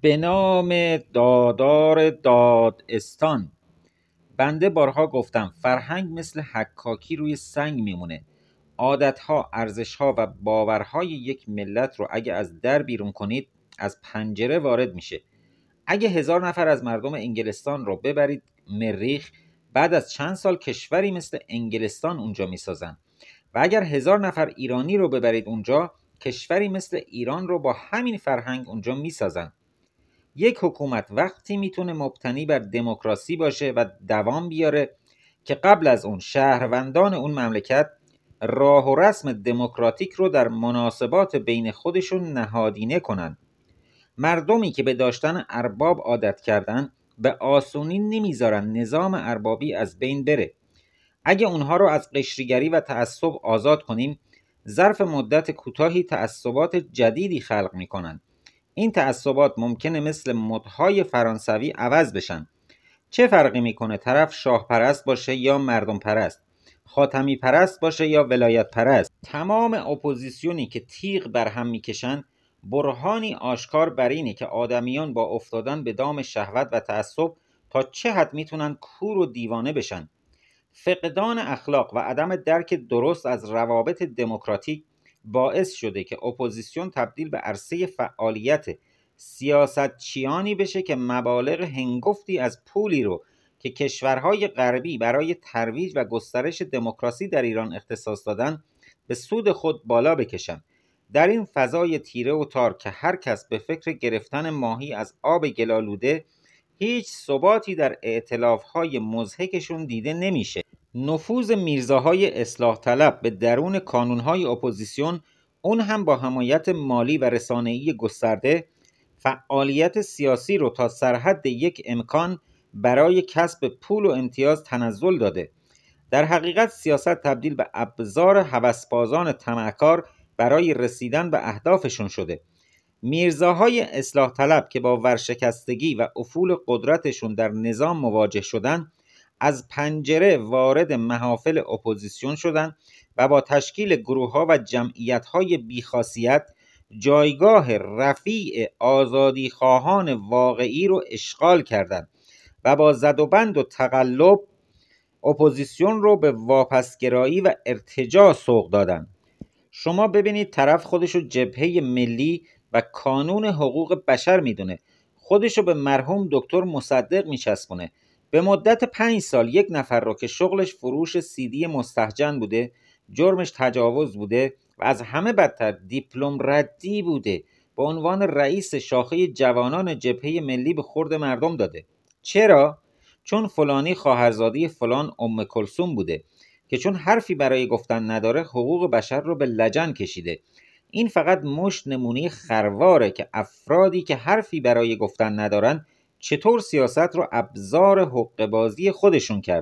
به نام دادار دادستان بنده بارها گفتم فرهنگ مثل حکاکی روی سنگ میمونه عادتها ارزشها و باورهای یک ملت رو اگه از در بیرون کنید از پنجره وارد میشه اگه هزار نفر از مردم انگلستان رو ببرید مریخ بعد از چند سال کشوری مثل انگلستان اونجا میسازن و اگر هزار نفر ایرانی رو ببرید اونجا کشوری مثل ایران رو با همین فرهنگ اونجا میسازن یک حکومت وقتی میتونه مبتنی بر دموکراسی باشه و دوام بیاره که قبل از اون شهروندان اون مملکت راه و رسم دموکراتیک رو در مناسبات بین خودشون نهادینه کنند مردمی که به داشتن ارباب عادت کردن به آسونی نمیذارن نظام اربابی از بین بره اگه اونها رو از قشریگری و تعصب آزاد کنیم ظرف مدت کوتاهی تعصبات جدیدی خلق میکنن این تعصبات ممکنه مثل مدهای فرانسوی عوض بشن چه فرقی میکنه طرف شاه پرست باشه یا مردم پرست خاتمی پرست باشه یا ولایت پرست تمام اپوزیسیونی که تیغ بر هم میکشند برهانی آشکار بر اینه که آدمیان با افتادن به دام شهوت و تعصب تا چه حد میتونن کور و دیوانه بشن فقدان اخلاق و عدم درک درست از روابط دموکراتیک باعث شده که اپوزیسیون تبدیل به عرصه فعالیت چیانی بشه که مبالغ هنگفتی از پولی رو که کشورهای غربی برای ترویج و گسترش دموکراسی در ایران اختصاص دادن به سود خود بالا بکشن. در این فضای تیره و تار که هر کس به فکر گرفتن ماهی از آب گلالوده هیچ ثباتی در اعتلافهای مزهکشون دیده نمیشه نفوذ میرزاهای اصلاح طلب به درون کانونهای اپوزیسیون اون هم با حمایت مالی و رسانه‌ای گسترده فعالیت سیاسی رو تا سرحد یک امکان برای کسب پول و امتیاز تنزل داده در حقیقت سیاست تبدیل به ابزار هوسبازان تمعکار برای رسیدن به اهدافشون شده میرزاهای اصلاح طلب که با ورشکستگی و افول قدرتشون در نظام مواجه شدند، از پنجره وارد محافل اپوزیسیون شدند و با تشکیل گروهها و های بیخاصیت جایگاه رفیع آزادیخواهان واقعی رو اشغال کردند و با زد و بند و تقلب اپوزیسیون رو به واپسگرایی و ارتجاع سوق دادند شما ببینید طرف خودش رو جبهه ملی و کانون حقوق بشر میدونه خودش رو به مرحوم دکتر مصدق میچسبونه به مدت پنج سال یک نفر را که شغلش فروش سیدی مستحجن بوده جرمش تجاوز بوده و از همه بدتر دیپلم ردی بوده به عنوان رئیس شاخه جوانان جبهه ملی به خورد مردم داده چرا چون فلانی خواهرزادی فلان ام کلسوم بوده که چون حرفی برای گفتن نداره حقوق بشر رو به لجن کشیده این فقط مش نمونه خرواره که افرادی که حرفی برای گفتن ندارن چطور سیاست رو ابزار بازی خودشون کردن